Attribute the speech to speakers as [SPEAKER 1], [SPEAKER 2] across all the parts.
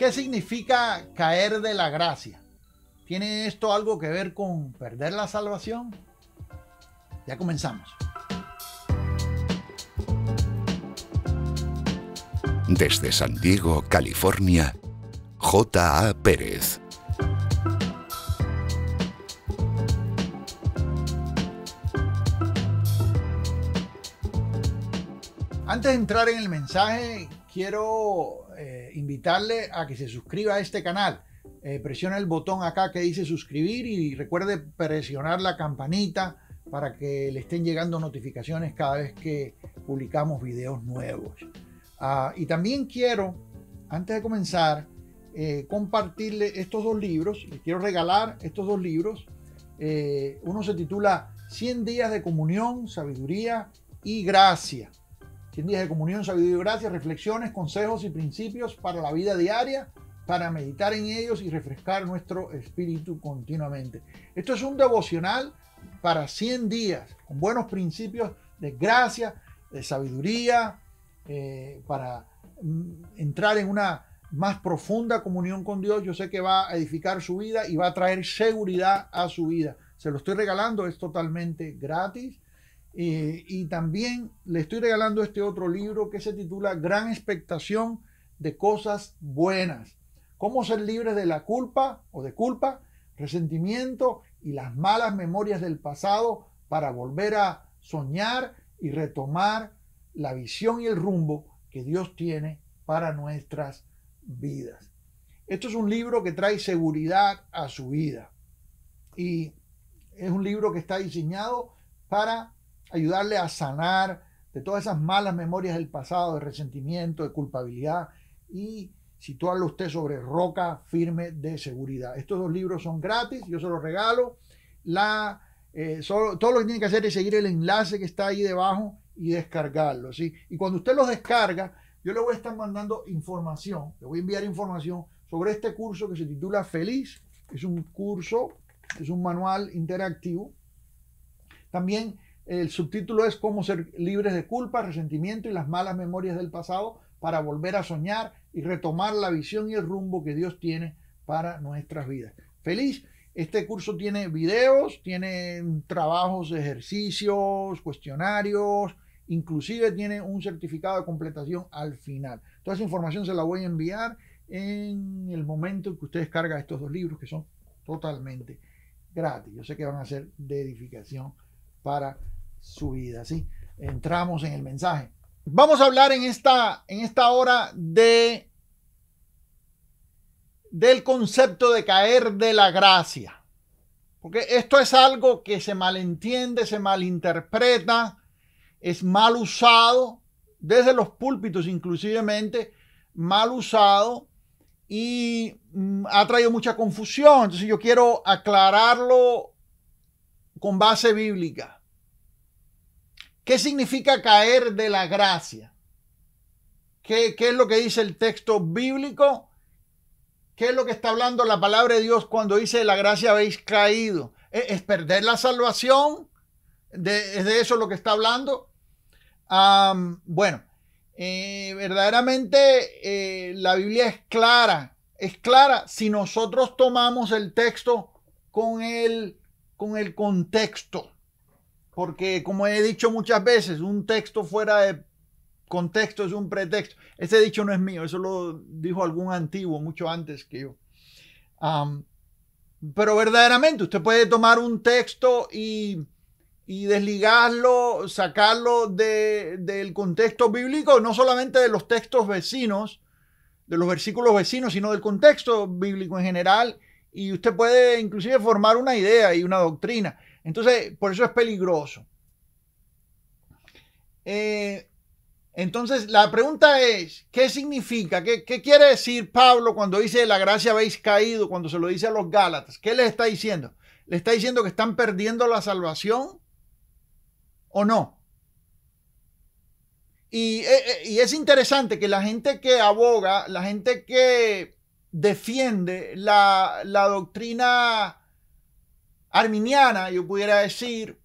[SPEAKER 1] ¿Qué significa caer de la gracia? ¿Tiene esto algo que ver con perder la salvación? Ya comenzamos.
[SPEAKER 2] Desde San Diego, California, J.A. Pérez.
[SPEAKER 1] Antes de entrar en el mensaje, quiero invitarle a que se suscriba a este canal. Presiona eh, presione el botón acá que dice suscribir y recuerde presionar la campanita para que le estén llegando notificaciones cada vez que publicamos videos nuevos. Ah, y también quiero, antes de comenzar, eh, compartirle estos dos libros. Les quiero regalar estos dos libros. Eh, uno se titula 100 días de comunión, sabiduría y gracia. 100 días de comunión, sabiduría y gracia, reflexiones, consejos y principios para la vida diaria, para meditar en ellos y refrescar nuestro espíritu continuamente. Esto es un devocional para 100 días, con buenos principios de gracia, de sabiduría, eh, para mm, entrar en una más profunda comunión con Dios. Yo sé que va a edificar su vida y va a traer seguridad a su vida. Se lo estoy regalando, es totalmente gratis. Eh, y también le estoy regalando este otro libro que se titula Gran expectación de cosas buenas. Cómo ser libre de la culpa o de culpa, resentimiento y las malas memorias del pasado para volver a soñar y retomar la visión y el rumbo que Dios tiene para nuestras vidas. Esto es un libro que trae seguridad a su vida y es un libro que está diseñado para ayudarle a sanar de todas esas malas memorias del pasado, de resentimiento, de culpabilidad y situarlo usted sobre roca firme de seguridad. Estos dos libros son gratis, yo se los regalo. La, eh, solo, todo lo que tiene que hacer es seguir el enlace que está ahí debajo y descargarlo. ¿sí? Y cuando usted los descarga, yo le voy a estar mandando información, le voy a enviar información sobre este curso que se titula Feliz. Es un curso, es un manual interactivo. También el subtítulo es Cómo ser libres de culpa, resentimiento y las malas memorias del pasado para volver a soñar y retomar la visión y el rumbo que Dios tiene para nuestras vidas. Feliz. Este curso tiene videos, tiene trabajos, ejercicios, cuestionarios, inclusive tiene un certificado de completación al final. Toda esa información se la voy a enviar en el momento en que ustedes descarga estos dos libros que son totalmente gratis. Yo sé que van a ser de edificación para su vida, ¿sí? Entramos en el mensaje. Vamos a hablar en esta, en esta hora de del concepto de caer de la gracia. Porque esto es algo que se malentiende, se malinterpreta, es mal usado, desde los púlpitos inclusive mal usado y mm, ha traído mucha confusión. Entonces yo quiero aclararlo con base bíblica. ¿Qué significa caer de la gracia? ¿Qué, es lo que dice el texto bíblico? ¿Qué es lo que está hablando la palabra de Dios cuando dice la gracia habéis caído? ¿Es, perder la salvación? ¿Es de eso lo que está hablando? bueno, eh, verdaderamente eh, la Biblia es clara. Es clara si nosotros tomamos el texto con el, con el contexto porque como he dicho muchas veces, un texto fuera de contexto es un pretexto. Ese dicho no es mío, eso lo dijo algún antiguo mucho antes que yo. pero verdaderamente, usted puede tomar un texto y, desligarlo, sacarlo del contexto bíblico, no solamente de los textos vecinos, de los versículos vecinos, sino del contexto bíblico en general. Y usted puede inclusive formar una idea y una doctrina. Entonces, por eso es peligroso. Eh, entonces, la pregunta es, ¿qué significa? ¿Qué, quiere decir Pablo cuando dice la gracia habéis caído, cuando se lo dice a los Gálatas? ¿Qué le está diciendo? ¿Le está diciendo que están perdiendo la salvación o no? Eh, eh, y, es interesante que la gente que aboga, la gente que defiende la, la doctrina arminiana, yo pudiera decir,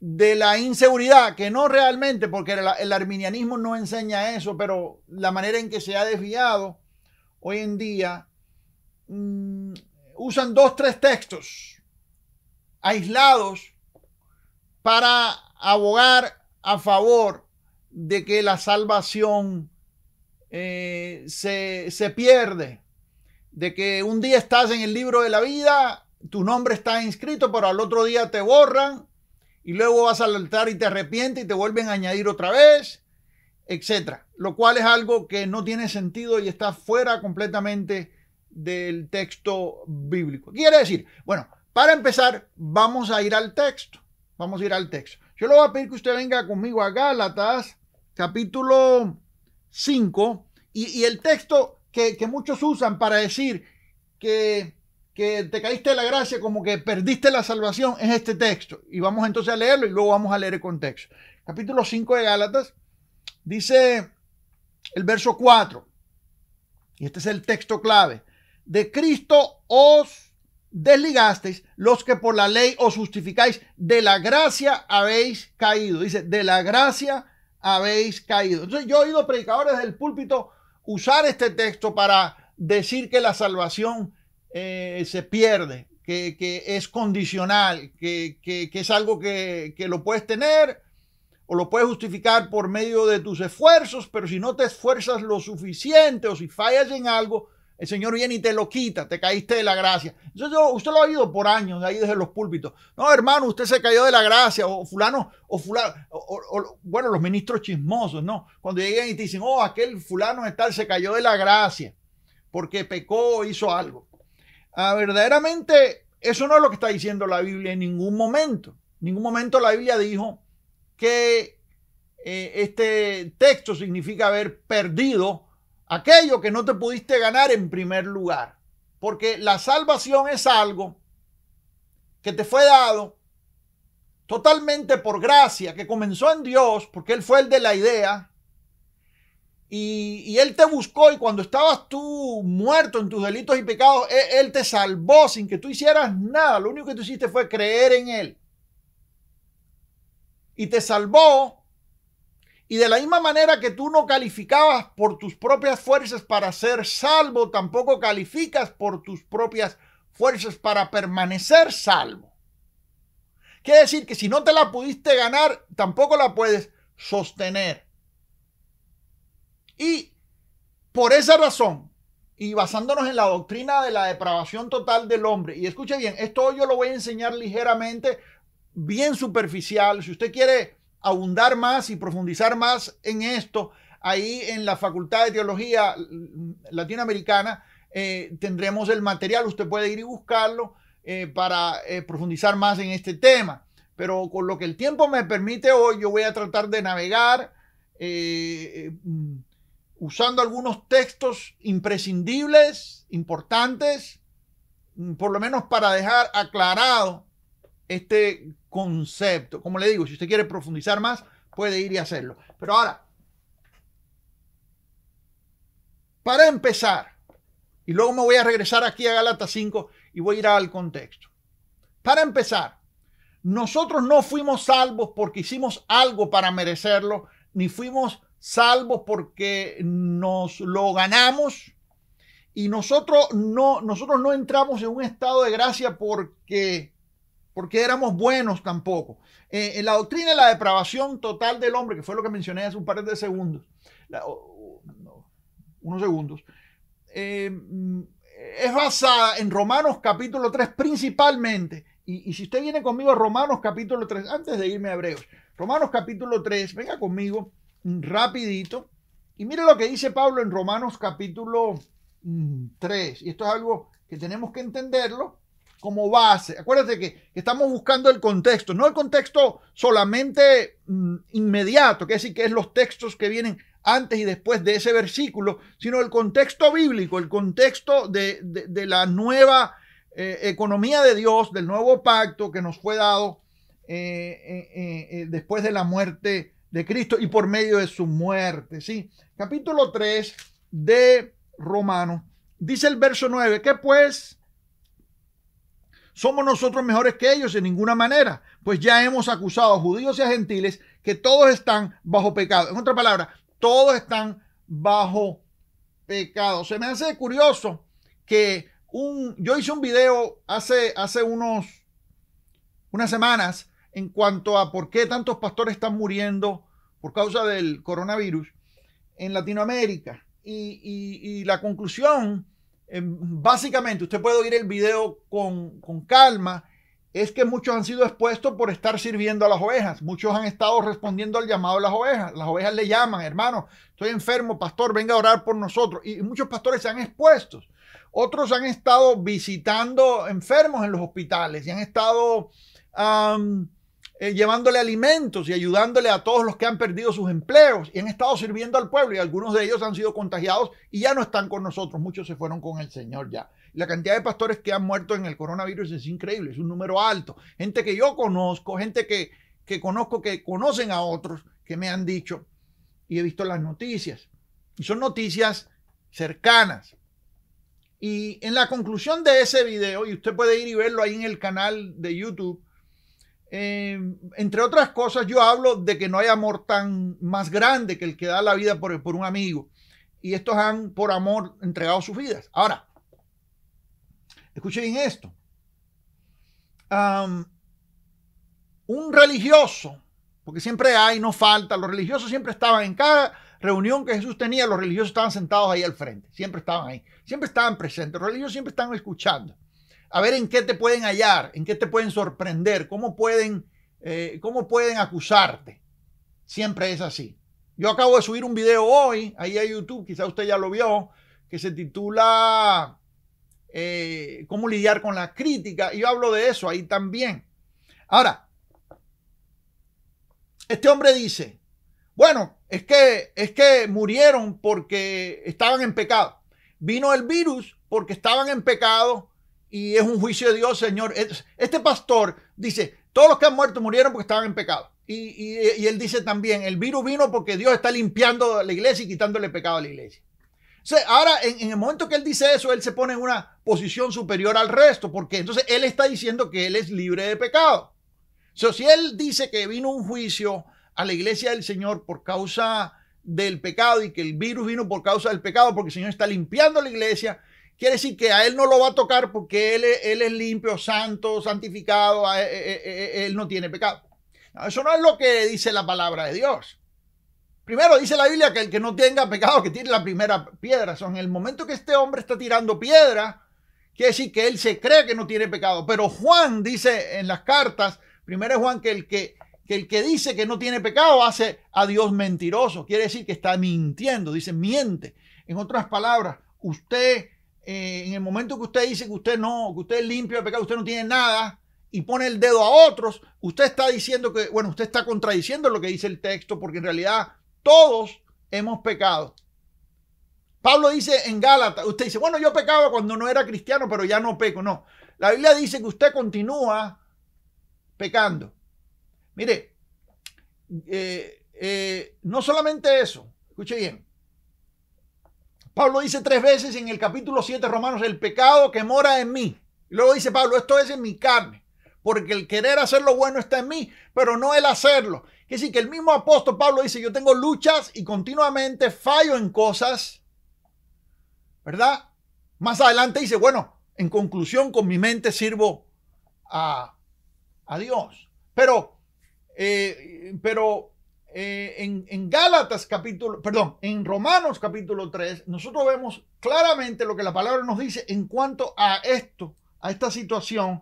[SPEAKER 1] de la inseguridad, que no realmente, porque el, arminianismo no enseña eso, pero la manera en que se ha desviado hoy en día, mm, usan dos, tres textos aislados para abogar a favor de que la salvación eh, se, se pierde, de que un día estás en el libro de la vida tu nombre está inscrito, pero al otro día te borran y luego vas al altar y te arrepientes y te vuelven a añadir otra vez, etcétera. Lo cual es algo que no tiene sentido y está fuera completamente del texto bíblico. Quiere decir, bueno, para empezar, vamos a ir al texto. Vamos a ir al texto. Yo le voy a pedir que usted venga conmigo a Gálatas, capítulo 5, y, el texto que muchos usan para decir que que te caíste de la gracia, como que perdiste la salvación, es este texto. Y vamos entonces a leerlo y luego vamos a leer el contexto. Capítulo 5 de Gálatas dice el verso 4, y este es el texto clave, de Cristo os desligasteis, los que por la ley os justificáis, de la gracia habéis caído. Dice, de la gracia habéis caído. Entonces yo he oído predicadores del púlpito usar este texto para decir que la salvación eh, se pierde, que, es condicional, que, es algo que, lo puedes tener o lo puedes justificar por medio de tus esfuerzos, pero si no te esfuerzas lo suficiente o si fallas en algo, el Señor viene y te lo quita, te caíste de la gracia. usted lo ha oído por años ahí desde los púlpitos. No, hermano, usted se cayó de la gracia, o fulano, o fulano, bueno, los ministros chismosos, ¿no? Cuando llegan y te dicen, oh, aquel fulano tal se cayó de la gracia porque pecó o hizo algo. Ah, verdaderamente, eso no es lo que está diciendo la Biblia en ningún momento. En ningún momento la Biblia dijo que eh, este texto significa haber perdido aquello que no te pudiste ganar en primer lugar. Porque la salvación es algo que te fue dado totalmente por gracia, que comenzó en Dios, porque Él fue el de la idea, y, Él te buscó y cuando estabas tú muerto en tus delitos y pecados, él, él, te salvó sin que tú hicieras nada. Lo único que tú hiciste fue creer en Él. Y te salvó. Y de la misma manera que tú no calificabas por tus propias fuerzas para ser salvo, tampoco calificas por tus propias fuerzas para permanecer salvo. Quiere decir que si no te la pudiste ganar, tampoco la puedes sostener. Y por esa razón, y basándonos en la doctrina de la depravación total del hombre, y escuche bien, esto yo lo voy a enseñar ligeramente, bien superficial, si usted quiere abundar más y profundizar más en esto, ahí en la Facultad de Teología Latinoamericana eh, tendremos el material, usted puede ir y buscarlo eh, para eh, profundizar más en este tema. Pero con lo que el tiempo me permite hoy, yo voy a tratar de navegar usando algunos textos imprescindibles, importantes, mm, por lo menos para dejar aclarado este concepto. Como le digo, si usted quiere profundizar más, puede ir y hacerlo. Pero ahora, para empezar, y luego me voy a regresar aquí a Galata 5 y voy a ir al contexto. Para empezar, nosotros no fuimos salvos porque hicimos algo para merecerlo, ni fuimos salvos porque nos lo ganamos y nosotros no, nosotros no entramos en un estado de gracia porque, porque éramos buenos tampoco. Eh, en la doctrina de la depravación total del hombre, que fue lo que mencioné hace un par de segundos, unos segundos, eh, es basada en Romanos capítulo 3 principalmente. Y, y si usted viene conmigo a Romanos capítulo 3, antes de irme a Hebreos, Romanos capítulo 3, venga conmigo rapidito. Y mire lo que dice Pablo en Romanos capítulo 3. Mm, y esto es algo que tenemos que entenderlo como base. Acuérdate que estamos buscando el contexto, no el contexto solamente mm, inmediato, que es decir, que es los textos que vienen antes y después de ese versículo, sino el contexto bíblico, el contexto de, la nueva eh, economía de Dios, del nuevo pacto que nos fue dado eh, eh, después de la muerte de Cristo y por medio de su muerte. ¿sí? Capítulo 3 de Romanos. Dice el verso 9, que pues somos nosotros mejores que ellos en ninguna manera, pues ya hemos acusado a judíos y a gentiles que todos están bajo pecado. En otra palabra, todos están bajo pecado. Se me hace curioso que un, yo hice un video hace, hace unos, unas semanas en cuanto a por qué tantos pastores están muriendo por causa del coronavirus en Latinoamérica. Y, la conclusión, em, básicamente, usted puede oír el video con, calma, es que muchos han sido expuestos por estar sirviendo a las ovejas. Muchos han estado respondiendo al llamado de las ovejas. Las ovejas le llaman, hermano, estoy enfermo, pastor, venga a orar por nosotros. Y muchos pastores se han expuesto. Otros han estado visitando enfermos en los hospitales y han estado eh, llevándole alimentos y ayudándole a todos los que han perdido sus empleos y han estado sirviendo al pueblo y algunos de ellos han sido contagiados y ya no están con nosotros, muchos se fueron con el Señor ya. La cantidad de pastores que han muerto en el coronavirus es increíble, es un número alto. Gente que yo conozco, gente que, que conozco, que conocen a otros, que me han dicho y he visto las noticias. Y son noticias cercanas. Y en la conclusión de ese video, y usted puede ir y verlo ahí en el canal de YouTube, eh, entre otras cosas, yo hablo de que no hay amor tan más grande que el que da la vida por, un amigo. Y estos han, por amor, entregado sus vidas. Ahora, escuchen bien esto. un religioso, porque siempre hay, no falta, los religiosos siempre estaban en cada reunión que Jesús tenía, los religiosos estaban sentados ahí al frente, siempre estaban ahí, siempre estaban presentes, los religiosos siempre estaban escuchando a ver en qué te pueden hallar, en qué te pueden sorprender, cómo pueden, eh, cómo pueden acusarte. Siempre es así. Yo acabo de subir un video hoy, ahí a YouTube, quizá usted ya lo vio, que se titula eh, ¿Cómo lidiar con la crítica? Y yo hablo de eso ahí también. Ahora, este hombre dice, bueno, es que, es que murieron porque estaban en pecado. Vino el virus porque estaban en pecado y es un juicio de Dios, Señor. Este pastor dice, todos los que han muerto murieron porque estaban en pecado. Y, él dice también, el virus vino porque Dios está limpiando la iglesia y quitándole pecado a la iglesia. ahora, en, el momento que él dice eso, él se pone en una posición superior al resto, porque entonces él está diciendo que él es libre de pecado. O si él dice que vino un juicio a la iglesia del Señor por causa del pecado y que el virus vino por causa del pecado, porque el Señor está limpiando la iglesia, Quiere decir que a él no lo va a tocar porque él, él es limpio, santo, santificado, eh, eh, eh, él, no tiene pecado. eso no es lo que dice la palabra de Dios. Primero dice la Biblia que el que no tenga pecado, que tire la primera piedra. Son en el momento que este hombre está tirando piedra, quiere decir que él se cree que no tiene pecado. Pero Juan dice en las cartas, primero Juan que el que, que el que dice que no tiene pecado hace a Dios mentiroso. Quiere decir que está mintiendo, dice miente. En otras palabras, usted eh, en el momento que usted dice que usted no, que usted es limpio de pecado, usted no tiene nada y pone el dedo a otros, usted está diciendo que, bueno, usted está contradiciendo lo que dice el texto, porque en realidad todos hemos pecado. Pablo dice en Gálata: usted dice, bueno, yo pecaba cuando no era cristiano, pero ya no peco. No, la Biblia dice que usted continúa pecando. Mire, eh, eh, no solamente eso, escuche bien, Pablo dice tres veces en el capítulo 7 Romanos, el pecado que mora en mí. luego dice Pablo, esto es en mi carne, porque el querer hacer lo bueno está en mí, pero no el hacerlo. Que sí, que el mismo apóstol Pablo dice, yo tengo luchas y continuamente fallo en cosas, ¿verdad? Más adelante dice, bueno, en conclusión con mi mente sirvo a, Dios. Pero, eh, pero eh, en, Gálatas capítulo, perdón, en Romanos capítulo 3, nosotros vemos claramente lo que la palabra nos dice en cuanto a esto, a esta situación.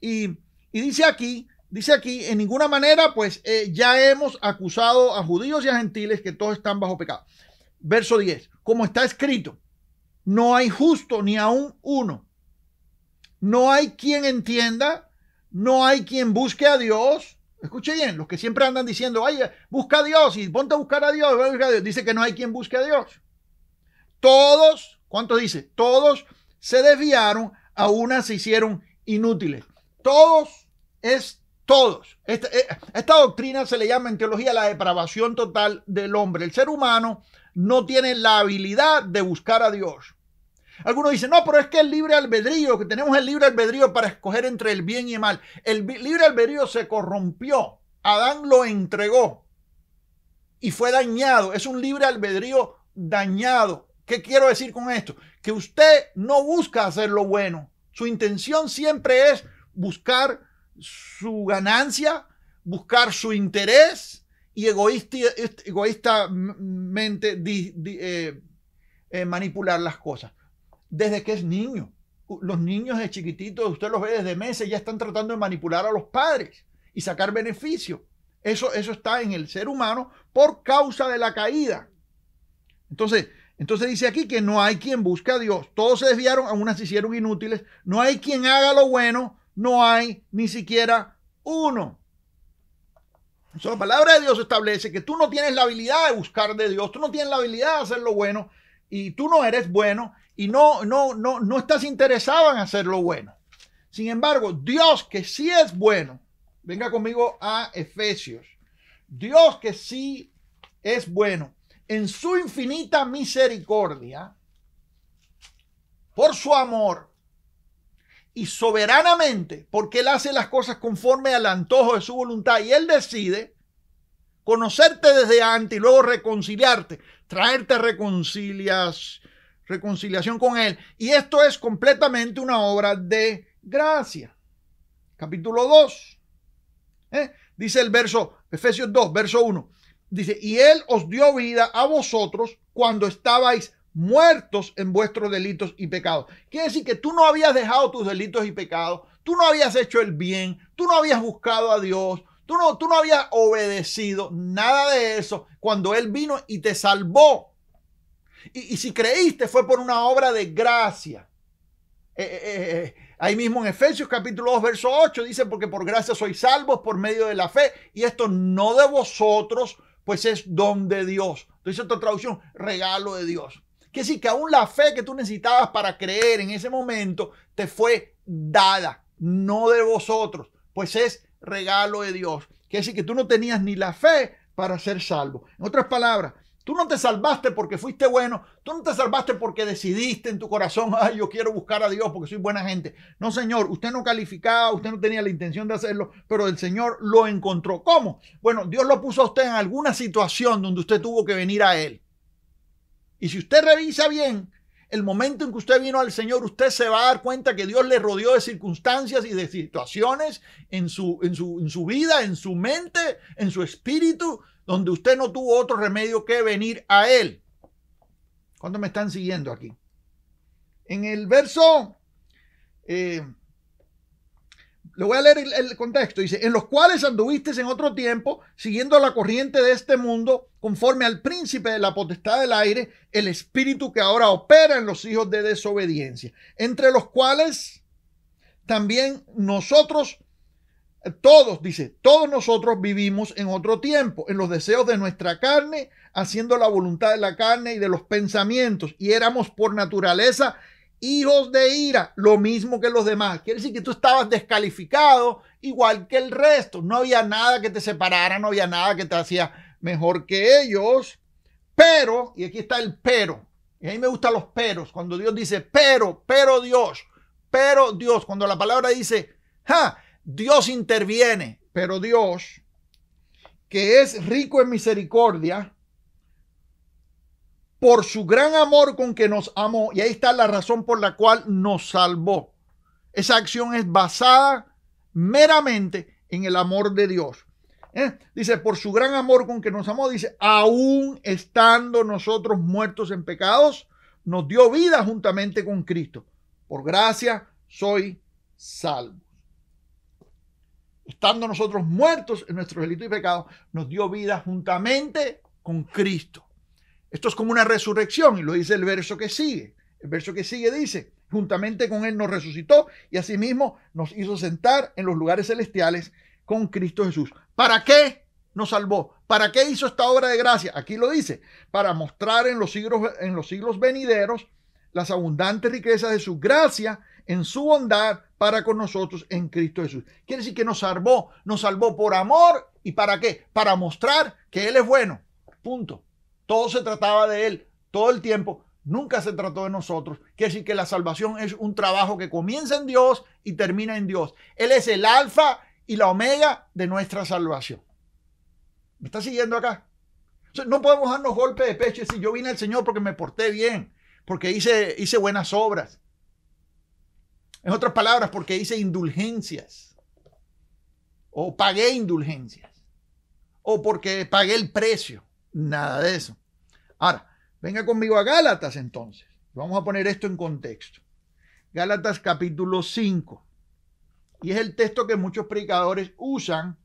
[SPEAKER 1] Y, dice aquí, dice aquí, en ninguna manera, pues eh, ya hemos acusado a judíos y a gentiles que todos están bajo pecado. Verso 10, como está escrito, no hay justo ni aún uno. No hay quien entienda, no hay quien busque a Dios Escuche bien, los que siempre andan diciendo, ay, busca a Dios y ponte a buscar a Dios, Dios. Dice que no hay quien busque a Dios. Todos, ¿cuánto dice? Todos se desviaron, a se hicieron inútiles. Todos es todos. Eh, esta, doctrina se le llama en teología la depravación total del hombre. El ser humano no tiene la habilidad de buscar a Dios. Algunos dicen, no, pero es que el libre albedrío, que tenemos el libre albedrío para escoger entre el bien y el mal. El libre albedrío se corrompió. Adán lo entregó y fue dañado. Es un libre albedrío dañado. ¿Qué quiero decir con esto? Que usted no busca hacer lo bueno. Su intención siempre es buscar su ganancia, buscar su interés y egoístamente eh, eh, manipular las cosas desde que es niño. Los niños de chiquititos, usted los ve desde meses, ya están tratando de manipular a los padres y sacar beneficio. Eso, eso está en el ser humano por causa de la caída. Entonces, entonces dice aquí que no hay quien busca a Dios. Todos se desviaron, algunas se hicieron inútiles. No hay quien haga lo bueno, no hay ni siquiera uno. la palabra de Dios establece que tú no tienes la habilidad de buscar de Dios, tú no tienes la habilidad de hacer lo bueno y tú no eres bueno y no, no, no, no estás interesado en hacer lo bueno. Sin embargo, Dios que sí es bueno, venga conmigo a Efesios. Dios que sí es bueno, en su infinita misericordia, por su amor y soberanamente, porque Él hace las cosas conforme al antojo de su voluntad y Él decide conocerte desde antes y luego reconciliarte, traerte reconcilias, reconciliación con Él. Y esto es completamente una obra de gracia. Capítulo 2. ¿eh? Dice el verso, Efesios 2, verso 1. Dice, y Él os dio vida a vosotros cuando estabais muertos en vuestros delitos y pecados. Quiere decir que tú no habías dejado tus delitos y pecados, tú no habías hecho el bien, tú no habías buscado a Dios, tú no, tú no habías obedecido, nada de eso, cuando Él vino y te salvó y, si creíste fue por una obra de gracia. Eh, eh, eh, ahí mismo en Efesios capítulo 2, verso 8 dice, porque por gracia sois salvos por medio de la fe. Y esto no de vosotros, pues es don de Dios. Entonces otra traducción, regalo de Dios. que decir que aún la fe que tú necesitabas para creer en ese momento te fue dada, no de vosotros, pues es regalo de Dios. que decir que tú no tenías ni la fe para ser salvo. En otras palabras, Tú no te salvaste porque fuiste bueno, tú no te salvaste porque decidiste en tu corazón, ay, yo quiero buscar a Dios porque soy buena gente. No, Señor, usted no calificaba, usted no tenía la intención de hacerlo, pero el Señor lo encontró. ¿Cómo? Bueno, Dios lo puso a usted en alguna situación donde usted tuvo que venir a Él. Y si usted revisa bien, el momento en que usted vino al Señor, usted se va a dar cuenta que Dios le rodeó de circunstancias y de situaciones en su, en su, en su vida, en su mente, en su espíritu, donde usted no tuvo otro remedio que venir a Él. ¿Cuándo me están siguiendo aquí? En el verso, eh, le voy a leer el, el contexto, dice, en los cuales anduviste en otro tiempo, siguiendo la corriente de este mundo, conforme al príncipe de la potestad del aire, el espíritu que ahora opera en los hijos de desobediencia, entre los cuales también nosotros todos, dice, todos nosotros vivimos en otro tiempo, en los deseos de nuestra carne, haciendo la voluntad de la carne y de los pensamientos, y éramos por naturaleza hijos de ira, lo mismo que los demás. Quiere decir que tú estabas descalificado igual que el resto. No había nada que te separara, no había nada que te hacía mejor que ellos. Pero, y aquí está el pero, y a mí me gustan los peros, cuando Dios dice, pero, pero Dios, pero Dios, cuando la palabra dice, ja, Dios interviene, pero Dios, que es rico en misericordia, por su gran amor con que nos amó, y ahí está la razón por la cual nos salvó. Esa acción es basada meramente en el amor de Dios. ¿Eh? Dice, por su gran amor con que nos amó, dice, aún estando nosotros muertos en pecados, nos dio vida juntamente con Cristo. Por gracia soy salvo estando nosotros muertos en nuestros delitos y pecados, nos dio vida juntamente con Cristo. Esto es como una resurrección y lo dice el verso que sigue. El verso que sigue dice, juntamente con Él nos resucitó y asimismo nos hizo sentar en los lugares celestiales con Cristo Jesús. ¿Para qué nos salvó? ¿Para qué hizo esta obra de gracia? Aquí lo dice, para mostrar en los siglos, en los siglos venideros las abundantes riquezas de su gracia en su bondad para con nosotros en Cristo Jesús. Quiere decir que nos salvó, nos salvó por amor y para qué? Para mostrar que Él es bueno. Punto. Todo se trataba de Él, todo el tiempo. Nunca se trató de nosotros. Quiere decir que la salvación es un trabajo que comienza en Dios y termina en Dios. Él es el alfa y la omega de nuestra salvación. ¿Me está siguiendo acá? no podemos darnos golpes de pecho y decir, yo vine al Señor porque me porté bien, porque hice, hice buenas obras. En otras palabras, porque hice indulgencias. O pagué indulgencias. O porque pagué el precio. Nada de eso. Ahora, venga conmigo a Gálatas entonces. Vamos a poner esto en contexto. Gálatas capítulo 5. Y es el texto que muchos predicadores usan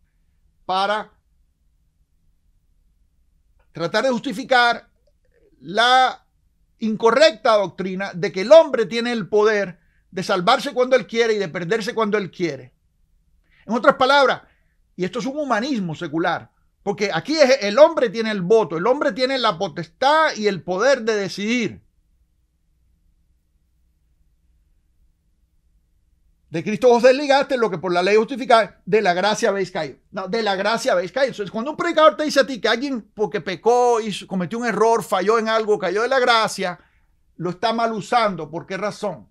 [SPEAKER 1] para tratar de justificar la incorrecta doctrina de que el hombre tiene el poder de salvarse cuando Él quiere y de perderse cuando Él quiere. En otras palabras, y esto es un humanismo secular, porque aquí el hombre tiene el voto, el hombre tiene la potestad y el poder de decidir. De Cristo vos desligaste, lo que por la ley justifica de la gracia habéis caído. No, de la gracia habéis caído. Entonces, cuando un predicador te dice a ti que alguien porque pecó, cometió un error, falló en algo, cayó de la gracia, lo está mal usando. ¿Por qué razón?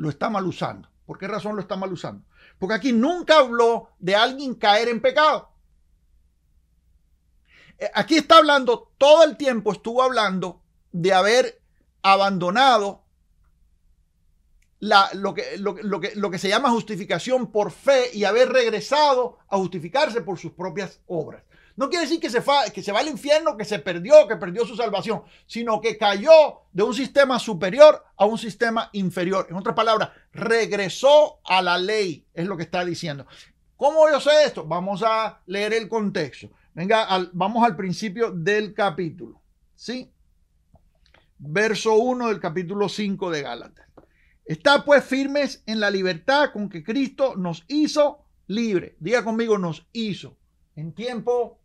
[SPEAKER 1] lo está mal usando. ¿Por qué razón lo está mal usando? Porque aquí nunca habló de alguien caer en pecado. Eh, aquí está hablando, todo el tiempo estuvo hablando de haber abandonado lo, que, lo, que, lo que se llama justificación por fe y haber regresado a justificarse por sus propias obras. No quiere decir que se, que se va al infierno, que se perdió, que perdió su salvación, sino que cayó de un sistema superior a un sistema inferior. En otras palabras, regresó a la ley, es lo que está diciendo. ¿Cómo yo sé esto? Vamos a leer el contexto. Venga, vamos al principio del capítulo. ¿Sí? Verso 1 del capítulo 5 de Gálatas. Está pues firmes en la libertad con que Cristo nos hizo libre. Diga conmigo, nos hizo. En tiempo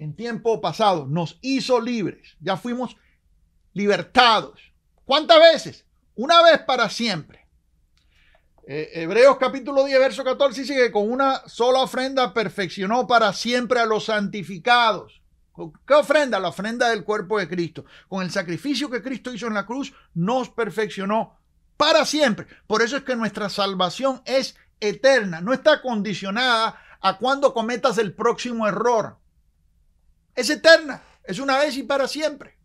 [SPEAKER 1] en tiempo pasado nos hizo libres. Ya fuimos libertados. ¿Cuántas veces? Una vez para siempre. Eh, Hebreos capítulo 10, verso 14 dice que con una sola ofrenda perfeccionó para siempre a los santificados. qué ofrenda? La ofrenda del cuerpo de Cristo. Con el sacrificio que Cristo hizo en la cruz, nos perfeccionó para siempre. Por eso es que nuestra salvación es eterna, no está condicionada a cuando cometas el próximo error es eterna, es una vez y para siempre.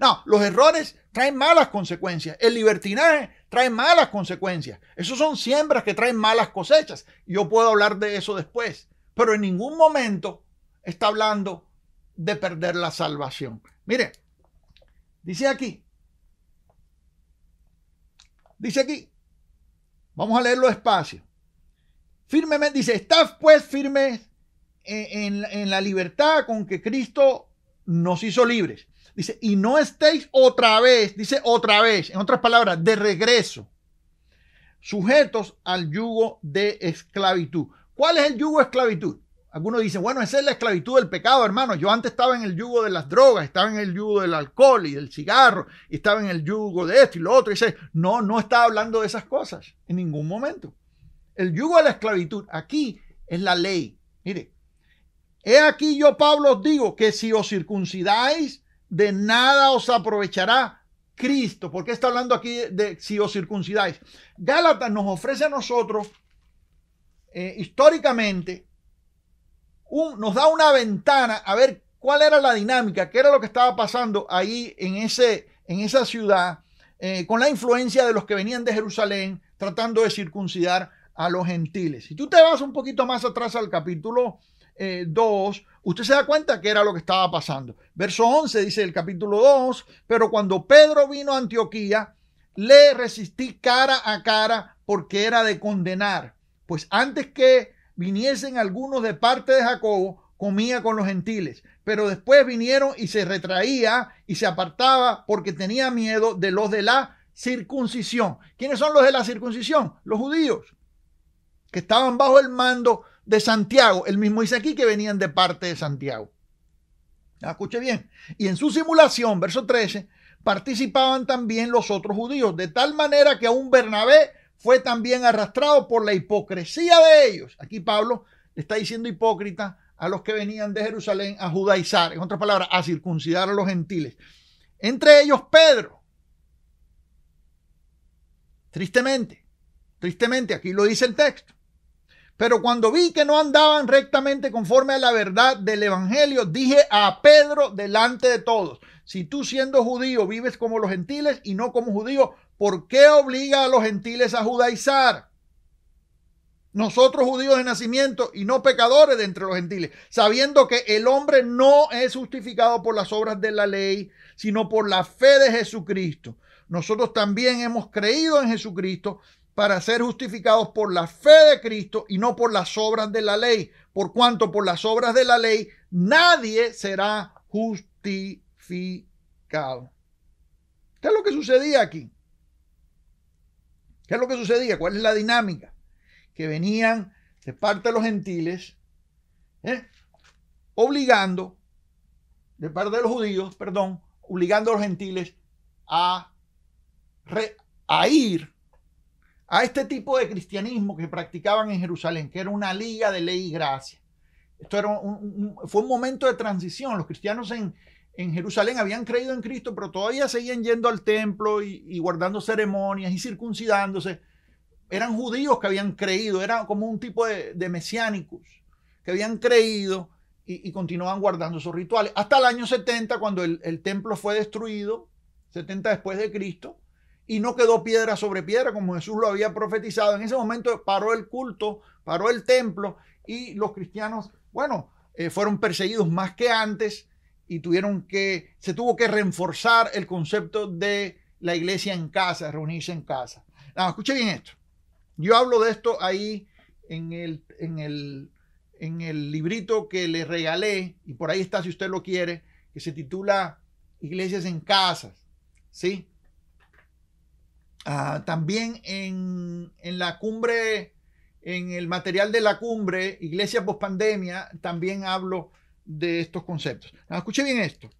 [SPEAKER 1] No, los errores traen malas consecuencias, el libertinaje trae malas consecuencias, esos son siembras que traen malas cosechas. Yo puedo hablar de eso después, pero en ningún momento está hablando de perder la salvación. Mire, dice aquí, dice aquí, vamos a leerlo despacio. Firmemente, dice, está pues firmes en, la libertad con que Cristo nos hizo libres. Dice, y no estéis otra vez, dice otra vez, en otras palabras, de regreso, sujetos al yugo de esclavitud. ¿Cuál es el yugo de esclavitud? Algunos dicen, bueno, esa es la esclavitud del pecado, hermano. Yo antes estaba en el yugo de las drogas, estaba en el yugo del alcohol y del cigarro, estaba en el yugo de esto y lo otro. dice, no, no está hablando de esas cosas en ningún momento. El yugo de la esclavitud aquí es la ley. Mire, He aquí yo, Pablo, os digo que si os circuncidáis, de nada os aprovechará Cristo. ¿Por qué está hablando aquí de si os circuncidáis? Gálatas nos ofrece a nosotros, eh, históricamente, nos da una ventana a ver cuál era la dinámica, qué era lo que estaba pasando ahí en, ese, en esa ciudad, eh, con la influencia de los que venían de Jerusalén tratando de circuncidar a los gentiles. Si tú te vas un poquito más atrás al capítulo 2, eh, usted se da cuenta que era lo que estaba pasando. Verso 11 dice el capítulo 2, pero cuando Pedro vino a Antioquía, le resistí cara a cara porque era de condenar, pues antes que viniesen algunos de parte de Jacobo, comía con los gentiles, pero después vinieron y se retraía y se apartaba porque tenía miedo de los de la circuncisión. ¿Quiénes son los de la circuncisión? Los judíos, que estaban bajo el mando de Santiago. El mismo dice aquí que venían de parte de Santiago. Ah, escuche bien. Y en su simulación, verso 13, participaban también los otros judíos, de tal manera que aún Bernabé fue también arrastrado por la hipocresía de ellos. Aquí Pablo le está diciendo hipócrita a los que venían de Jerusalén a judaizar, en otras palabras, a circuncidar a los gentiles. Entre ellos Pedro. Tristemente, tristemente, aquí lo dice el texto. Pero cuando vi que no andaban rectamente conforme a la verdad del Evangelio, dije a Pedro delante de todos, si tú siendo judío vives como los gentiles y no como judío, ¿por qué obliga a los gentiles a judaizar? Nosotros judíos de nacimiento y no pecadores de entre los gentiles, sabiendo que el hombre no es justificado por las obras de la ley, sino por la fe de Jesucristo. Nosotros también hemos creído en Jesucristo para ser justificados por la fe de Cristo y no por las obras de la ley. Por cuanto por las obras de la ley nadie será justificado. ¿Qué es lo que sucedía aquí? ¿Qué es lo que sucedía? ¿Cuál es la dinámica? Que venían de parte de los gentiles, ¿eh? obligando, de parte de los judíos, perdón, obligando a los gentiles a, a ir a este tipo de cristianismo que practicaban en Jerusalén, que era una liga de ley y gracia. Esto era fue un momento de transición. Los cristianos en, en, Jerusalén habían creído en Cristo, pero todavía seguían yendo al templo y, guardando ceremonias y circuncidándose. Eran judíos que habían creído, era como un tipo de, mesiánicos que habían creído y, continuaban guardando sus rituales. Hasta el año 70, cuando el, el templo fue destruido, 70 después de Cristo, y no quedó piedra sobre piedra como Jesús lo había profetizado. En ese momento paró el culto, paró el templo y los cristianos, bueno, eh, fueron perseguidos más que antes y tuvieron que, se tuvo que reforzar el concepto de la iglesia en casa, reunirse en casa. escuche bien esto. Yo hablo de esto ahí en el, en el, en el librito que le regalé, y por ahí está si usted lo quiere, que se titula Iglesias en Casas, ¿sí? Ah, también en, la cumbre, en el material de la cumbre, Iglesia post pandemia también hablo de estos conceptos. Ah, escuche bien esto.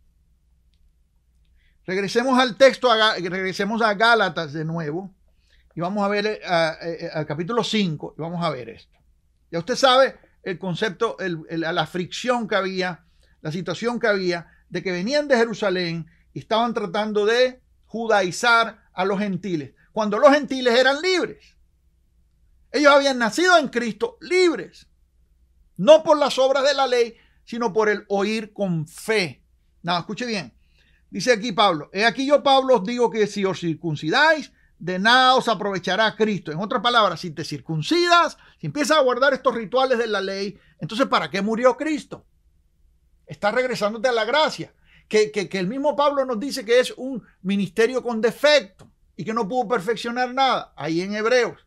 [SPEAKER 1] Regresemos al texto, regresemos a Gálatas de nuevo y vamos a ver eh, eh, al capítulo 5 y vamos a ver esto. Ya usted sabe el concepto, la fricción que había, la situación que había de que venían de Jerusalén y estaban tratando de judaizar a los gentiles, cuando los gentiles eran libres. Ellos habían nacido en Cristo libres, no por las obras de la ley, sino por el oír con fe. Nada, escuche bien. Dice aquí Pablo, he aquí yo Pablo os digo que si os circuncidáis, de nada os aprovechará Cristo. En otras palabras, si te circuncidas, si empiezas a guardar estos rituales de la ley, entonces ¿para qué murió Cristo? Estás regresándote a la gracia que, el mismo Pablo nos dice que es un ministerio con defecto y que no pudo perfeccionar nada, ahí en Hebreos.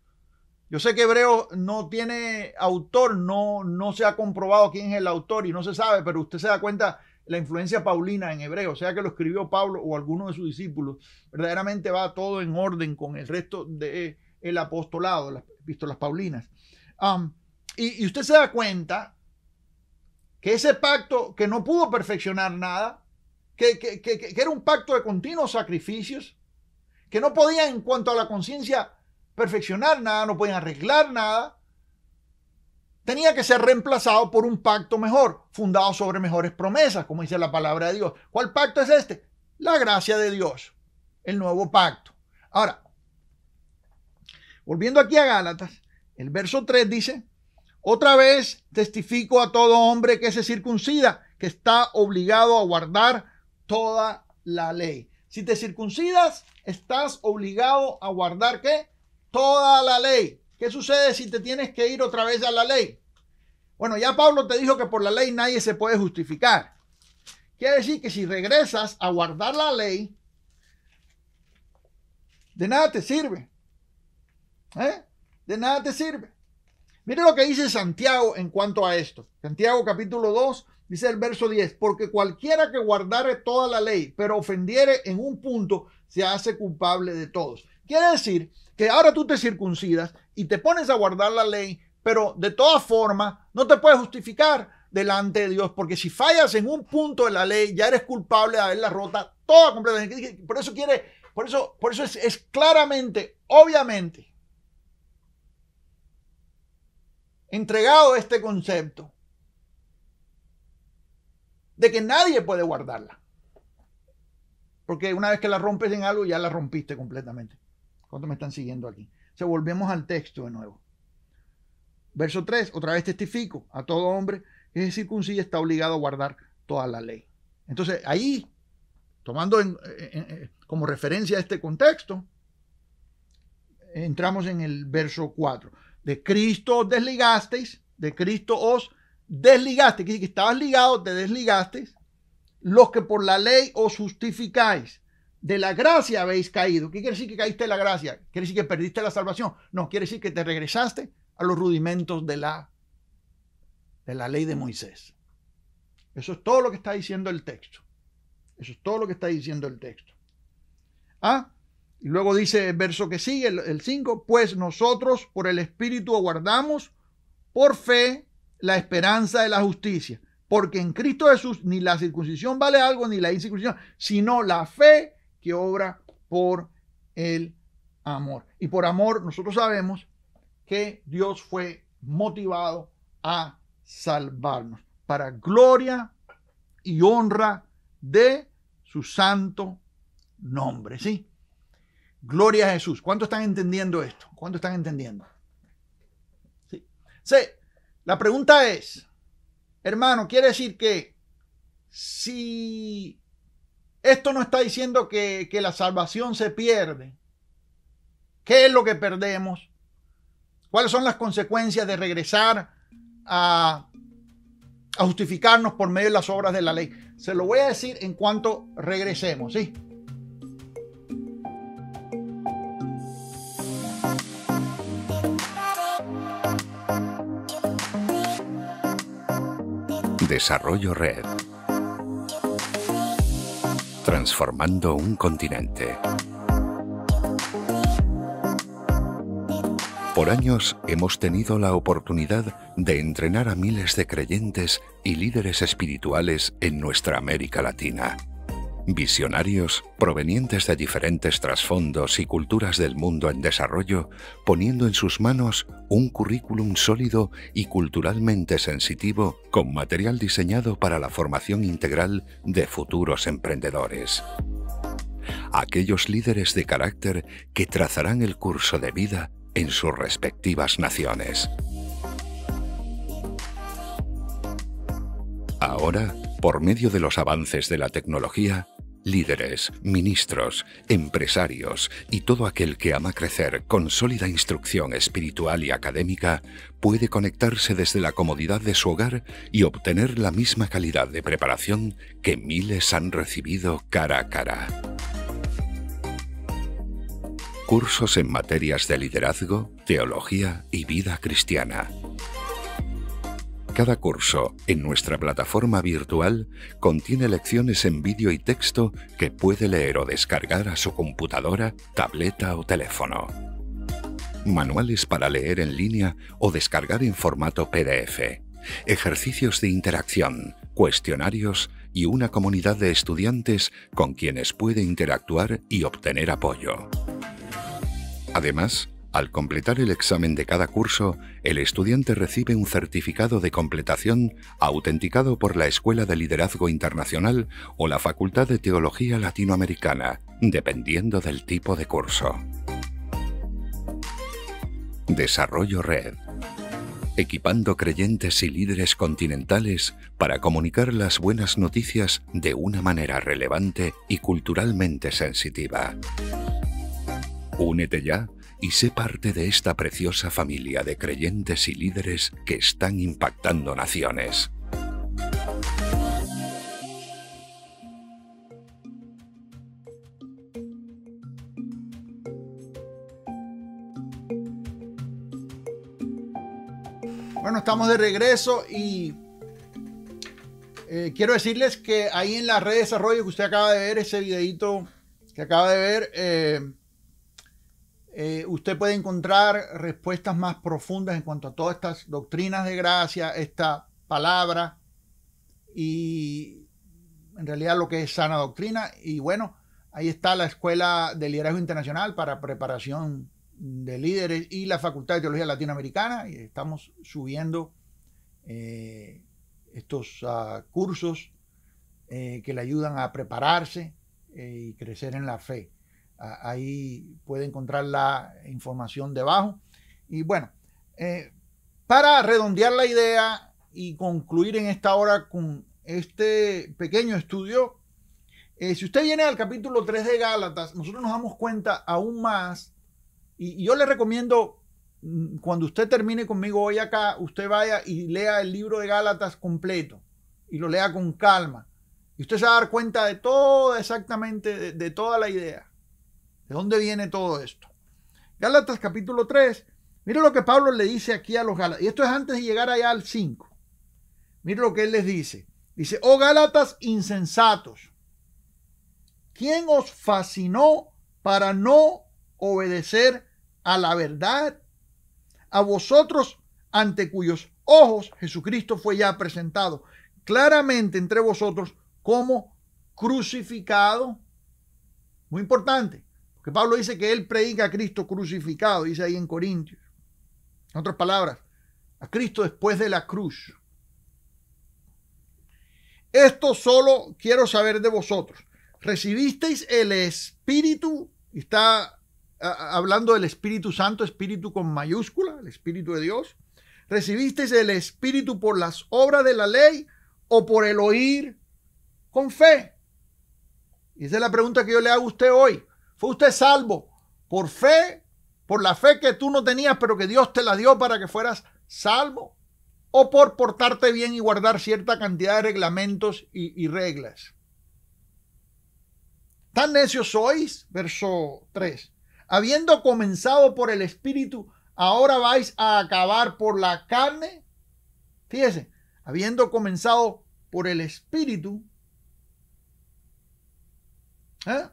[SPEAKER 1] Yo sé que Hebreo no tiene autor, no, no se ha comprobado quién es el autor y no se sabe, pero usted se da cuenta la influencia paulina en Hebreo, sea que lo escribió Pablo o alguno de sus discípulos, verdaderamente va todo en orden con el resto del el apostolado, las epístolas paulinas. y, y usted se da cuenta que ese pacto que no pudo perfeccionar nada, que, era un pacto de continuos sacrificios, que no podía en cuanto a la conciencia perfeccionar nada, no podían arreglar nada, tenía que ser reemplazado por un pacto mejor, fundado sobre mejores promesas, como dice la palabra de Dios. ¿Cuál pacto es este? La gracia de Dios, el nuevo pacto. Ahora, volviendo aquí a Gálatas, el verso 3 dice, otra vez testifico a todo hombre que se circuncida, que está obligado a guardar toda la ley. Si te circuncidas, estás obligado a guardar qué? Toda la ley. ¿Qué sucede si te tienes que ir otra vez a la ley? Bueno, ya Pablo te dijo que por la ley nadie se puede justificar. Quiere decir que si regresas a guardar la ley, de nada te sirve. ¿Eh? De nada te sirve. Mire lo que dice Santiago en cuanto a esto. Santiago capítulo 2, Dice el verso 10, porque cualquiera que guardare toda la ley, pero ofendiere en un punto, se hace culpable de todos. Quiere decir que ahora tú te circuncidas y te pones a guardar la ley, pero de todas formas no te puedes justificar delante de Dios, porque si fallas en un punto de la ley, ya eres culpable de haberla rota toda completamente. Por eso quiere, por eso, por eso es, es claramente, obviamente, entregado este concepto de que nadie puede guardarla. Porque una vez que la rompes en algo, ya la rompiste completamente. ¿Cuánto me están siguiendo aquí? Se volvemos al texto de nuevo. Verso 3, otra vez testifico a todo hombre que es circuncilla está obligado a guardar toda la ley. Entonces, ahí, tomando como referencia este contexto, entramos en el verso 4. De Cristo os desligasteis, de Cristo os desligaste, que estabas ligado, te desligaste, los que por la ley os justificáis, de la gracia habéis caído. ¿Qué quiere decir que caíste de la gracia? ¿Quiere decir que perdiste la salvación? No, quiere decir que te regresaste a los rudimentos de la, de la ley de Moisés. Eso es todo lo que está diciendo el texto. Eso es todo lo que está diciendo el texto. ¿Ah? Y luego dice el verso que sigue, el 5, pues nosotros por el Espíritu guardamos por fe la esperanza de la justicia. Porque en Cristo Jesús ni la circuncisión vale algo, ni la incircuncisión, sino la fe que obra por el amor. Y por amor nosotros sabemos que Dios fue motivado a salvarnos para gloria y honra de su santo nombre. ¿Sí? Gloria a Jesús. ¿Cuánto están entendiendo esto? ¿Cuánto están entendiendo? ¿Sí? sí la pregunta es, hermano, quiere decir que si esto no está diciendo que, la salvación se pierde, ¿qué es lo que perdemos? ¿Cuáles son las consecuencias de regresar a, a, justificarnos por medio de las obras de la ley? Se lo voy a decir en cuanto regresemos, ¿sí?
[SPEAKER 2] Desarrollo Red. Transformando un continente. Por años hemos tenido la oportunidad de entrenar a miles de creyentes y líderes espirituales en nuestra América Latina. Visionarios provenientes de diferentes trasfondos y culturas del mundo en desarrollo, poniendo en sus manos un currículum sólido y culturalmente sensitivo con material diseñado para la formación integral de futuros emprendedores. Aquellos líderes de carácter que trazarán el curso de vida en sus respectivas naciones. Ahora, por medio de los avances de la tecnología, líderes, ministros, empresarios y todo aquel que ama crecer con sólida instrucción espiritual y académica puede conectarse desde la comodidad de su hogar y obtener la misma calidad de preparación que miles han recibido cara a cara. Cursos en materias de liderazgo, teología y vida cristiana cada curso en nuestra plataforma virtual contiene lecciones en vídeo y texto que puede leer o descargar a su computadora, tableta o teléfono. Manuales para leer en línea o descargar en formato PDF. Ejercicios de interacción, cuestionarios y una comunidad de estudiantes con quienes puede interactuar y obtener apoyo. Además, al completar el examen de cada curso, el estudiante recibe un certificado de completación autenticado por la Escuela de Liderazgo Internacional o la Facultad de Teología Latinoamericana, dependiendo del tipo de curso. Desarrollo Red. Equipando creyentes y líderes continentales para comunicar las buenas noticias de una manera relevante y culturalmente sensitiva. Únete ya y sé parte de esta preciosa familia de creyentes y líderes que están impactando naciones.
[SPEAKER 1] Bueno, estamos de regreso y eh, quiero decirles que ahí en la red de desarrollo que usted acaba de ver, ese videito que acaba de ver, eh, eh, usted puede encontrar respuestas más profundas en cuanto a todas estas doctrinas de gracia, esta palabra y en realidad lo que es sana doctrina. Y bueno, ahí está la Escuela de Liderazgo Internacional para preparación de líderes y la Facultad de Teología Latinoamericana. Y estamos subiendo eh, estos ah, cursos eh, que le ayudan a prepararse y crecer en la fe. Ahí puede encontrar la información debajo. Y bueno, eh, para redondear la idea y concluir en esta hora con este pequeño estudio, eh, si usted viene al capítulo 3 de Gálatas, nosotros nos damos cuenta aún más, y, yo le recomiendo, mm, cuando usted termine conmigo hoy acá, usted vaya y lea el libro de Gálatas completo, y lo lea con calma, y usted se va a dar cuenta de todo exactamente, de toda la idea. ¿De dónde viene todo esto? Gálatas capítulo 3. Mire lo que Pablo le dice aquí a los Gálatas. Y esto es antes de llegar allá al 5. Mire lo que él les dice. Dice, oh Gálatas insensatos. ¿Quién os fascinó para no obedecer a la verdad? A vosotros ante cuyos ojos Jesucristo fue ya presentado claramente entre vosotros como crucificado. Muy importante. Pablo dice que él predica a Cristo crucificado, dice ahí en Corintios. En otras palabras, a Cristo después de la cruz. Esto solo quiero saber de vosotros. ¿Recibisteis el Espíritu? Está hablando del Espíritu Santo, Espíritu con mayúscula, el Espíritu de Dios. ¿Recibisteis el Espíritu por las obras de la ley o por el oír con fe? Y esa es la pregunta que yo le hago a usted hoy. Fue usted salvo por fe, por la fe que tú no tenías, pero que Dios te la dio para que fueras salvo, o por portarte bien y guardar cierta cantidad de reglamentos y, reglas. Tan necios sois, verso 3. Habiendo comenzado por el Espíritu, ahora vais a acabar por la carne. Fíjese, habiendo comenzado por el Espíritu, ¿eh?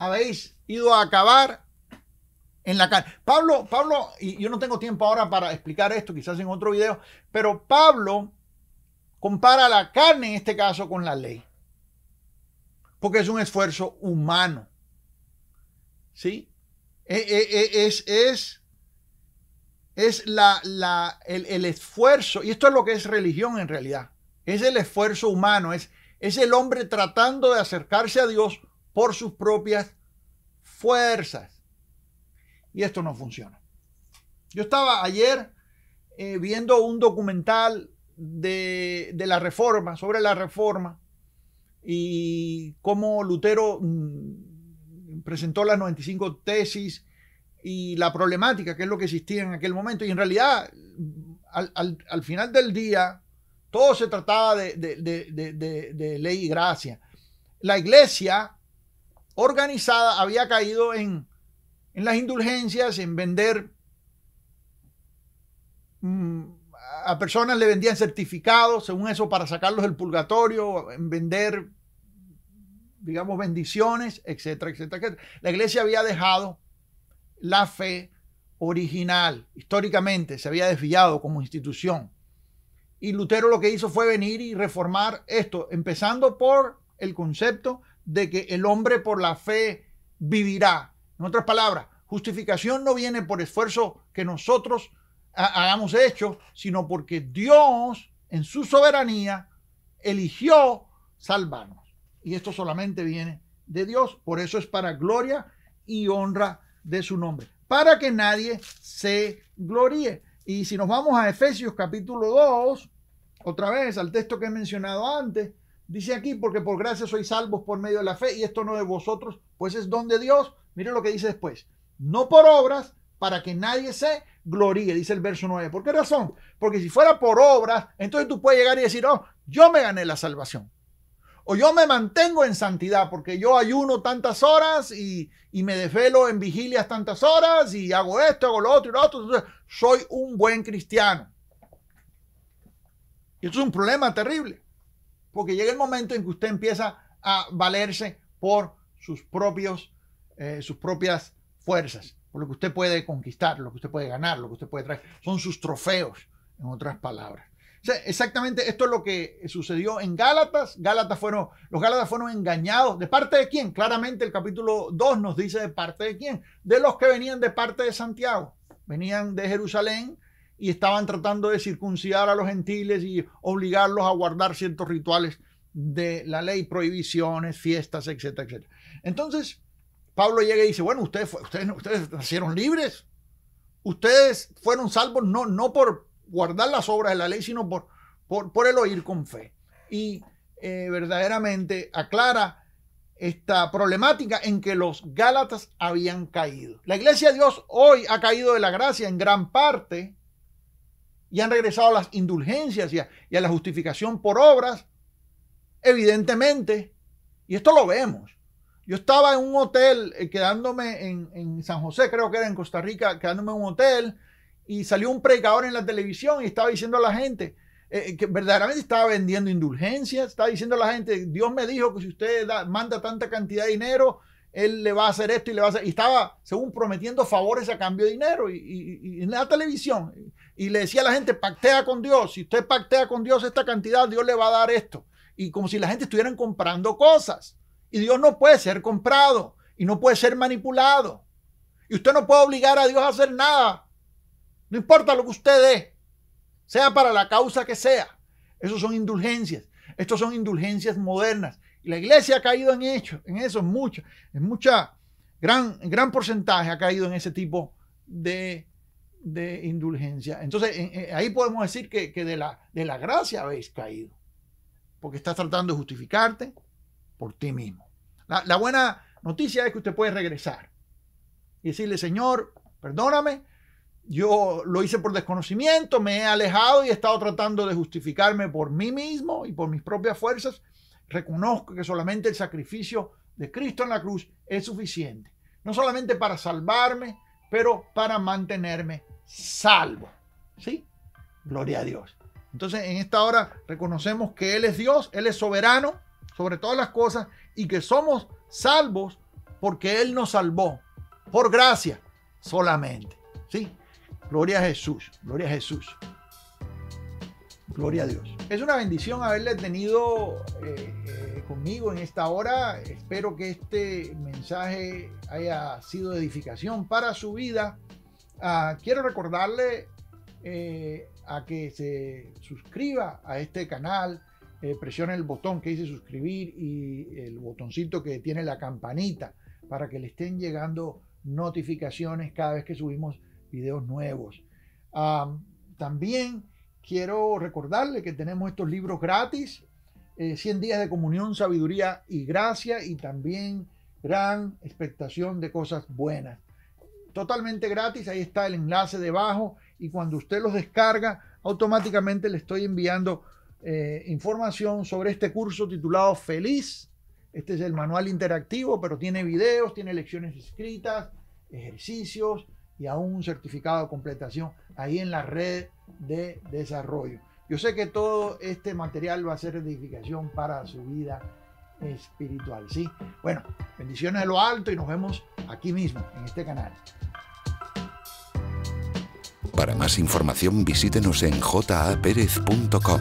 [SPEAKER 1] habéis ido a acabar en la carne. Pablo, Pablo, y yo no tengo tiempo ahora para explicar esto, quizás en otro video, pero Pablo compara la carne en este caso con la ley, porque es un esfuerzo humano. ¿Sí? E, e, e, es, es, la, la, el, esfuerzo, y esto es lo que es religión en realidad, es el esfuerzo humano, es, es el hombre tratando de acercarse a Dios por sus propias fuerzas. Y esto no funciona. Yo estaba ayer eh, viendo un documental de, la reforma, sobre la reforma, y cómo Lutero mm, presentó las 95 tesis y la problemática, que es lo que existía en aquel momento. Y en realidad, al, final del día, todo se trataba de, de ley y gracia. La iglesia organizada había caído en, las indulgencias, en vender mm, a personas le vendían certificados, según eso, para sacarlos del purgatorio, en vender, digamos, bendiciones, etcétera, etcétera, etcétera. La iglesia había dejado la fe original, históricamente se había desviado como institución. Y Lutero lo que hizo fue venir y reformar esto, empezando por el concepto de que el hombre por la fe vivirá. En otras palabras, justificación no viene por esfuerzo que nosotros hagamos hecho, sino porque Dios en su soberanía eligió salvarnos. Y esto solamente viene de Dios, por eso es para gloria y honra de su nombre, para que nadie se gloríe. Y si nos vamos a Efesios capítulo 2, otra vez al texto que he mencionado antes, Dice aquí, porque por gracia sois salvos por medio de la fe, y esto no de vosotros, pues es don de Dios. Mire lo que dice después. No por obras, para que nadie se gloríe, dice el verso 9. ¿Por qué razón? Porque si fuera por obras, entonces tú puedes llegar y decir, oh, yo me gané la salvación. O yo me mantengo en santidad porque yo ayuno tantas horas y, y me desvelo en vigilias tantas horas y hago esto, hago lo otro y lo otro. soy un buen cristiano. Y esto es un problema terrible. Porque llega el momento en que usted empieza a valerse por sus, propios, eh, sus propias fuerzas, por lo que usted puede conquistar, lo que usted puede ganar, lo que usted puede traer. Son sus trofeos, en otras palabras. exactamente esto es lo que sucedió en Gálatas. Gálatas fueron, los Gálatas fueron engañados. ¿De parte de quién? Claramente el capítulo 2 nos dice de parte de quién. De los que venían de parte de Santiago. Venían de Jerusalén, y estaban tratando de circuncidar a los gentiles y obligarlos a guardar ciertos rituales de la ley, prohibiciones, fiestas, etcétera, etcétera. Entonces, Pablo llega y dice, bueno, ustedes, ustedes, ustedes nacieron libres, ustedes fueron salvos no, no por guardar las obras de la ley, sino por, por, por el oír con fe. Y eh, verdaderamente aclara esta problemática en que los Gálatas habían caído. La iglesia de Dios hoy ha caído de la gracia en gran parte y han regresado a las indulgencias y a, la justificación por obras, evidentemente, y esto lo vemos. Yo estaba en un hotel eh, quedándome en, San José, creo que era en Costa Rica, quedándome en un hotel y salió un predicador en la televisión y estaba diciendo a la gente eh, eh, que verdaderamente estaba vendiendo indulgencias, estaba diciendo a la gente, Dios me dijo que si usted manda tanta cantidad de dinero, él le va a hacer esto y le va a hacer, y estaba, según prometiendo favores a cambio de dinero y en la televisión y le decía a la gente, pactea con Dios, si usted pactea con Dios esta cantidad, Dios le va a dar esto. Y como si la gente estuvieran comprando cosas. Y Dios no puede ser comprado y no puede ser manipulado. Y usted no puede obligar a Dios a hacer nada. No importa lo que usted dé, sea para la causa que sea. Esos son indulgencias. Estos son indulgencias modernas. Y la iglesia ha caído en, hecho, en eso, en mucho, en mucha, gran, gran porcentaje ha caído en ese tipo de de indulgencia. Entonces, ahí podemos decir que, de, la, de la gracia habéis caído, porque estás tratando de justificarte por ti mismo. La, la buena noticia es que usted puede regresar y decirle, Señor, perdóname, yo lo hice por desconocimiento, me he alejado y he estado tratando de justificarme por mí mismo y por mis propias fuerzas. Reconozco que solamente el sacrificio de Cristo en la cruz es suficiente, no solamente para salvarme, pero para mantenerme salvo. ¿Sí? Gloria a Dios. Entonces, en esta hora reconocemos que Él es Dios, Él es soberano sobre todas las cosas y que somos salvos porque Él nos salvó, por gracia solamente. ¿Sí? Gloria a Jesús, gloria a Jesús. Gloria a Dios. Es una bendición haberle tenido eh, eh, conmigo en esta hora. Espero que este mensaje haya sido de edificación para su vida. Ah, quiero recordarle eh, a que se suscriba a este canal. Eh, presione el botón que dice suscribir y el botoncito que tiene la campanita para que le estén llegando notificaciones cada vez que subimos videos nuevos. Ah, también quiero recordarle que tenemos estos libros gratis 100 eh, días de comunión, sabiduría y gracia y también gran expectación de cosas buenas. Totalmente gratis, ahí está el enlace debajo y cuando usted los descarga, automáticamente le estoy enviando eh, información sobre este curso titulado Feliz. Este es el manual interactivo, pero tiene videos, tiene lecciones escritas, ejercicios y aún un certificado de completación ahí en la red de desarrollo. Yo sé que todo este material va a ser edificación para su vida espiritual. Sí, bueno, bendiciones de lo alto y nos vemos aquí mismo, en este canal.
[SPEAKER 2] Para más información visítenos en japerez.com.